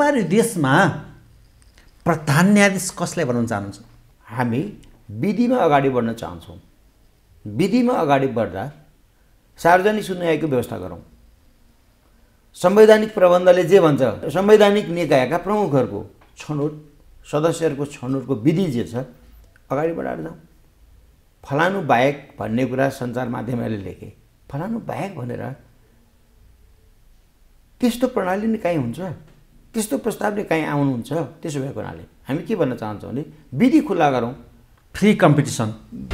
तपाईँहरू देशमा प्रधान न्यायाधीश कसलाई बनाउन चाहनुहुन्छ हामी विधिमा अगाडि बढ्न चाहन्छौँ विधिमा अगाडि बढ्दा सार्वजनिक सुनवाईको व्यवस्था गरौँ संवैधानिक प्रबन्धले जे भन्छ संवैधानिक निकायका प्रमुखहरूको छनौट सदस्यहरूको छनौटको विधि जे छ अगाडि बढाएर जाउँ फलानु बाहेक भन्ने कुरा सञ्चार माध्यमहरूले लेखे फलानु बाहेक भनेर त्यस्तो प्रणाली निकाय हुन्छ त्यस्तो प्रस्तावले कहीँ आउनुहुन्छ त्यसो भएको हुनाले हामी के भन्न चाहन्छौँ भने विधि खुल्ला गरौँ फ्री कम्पिटिसन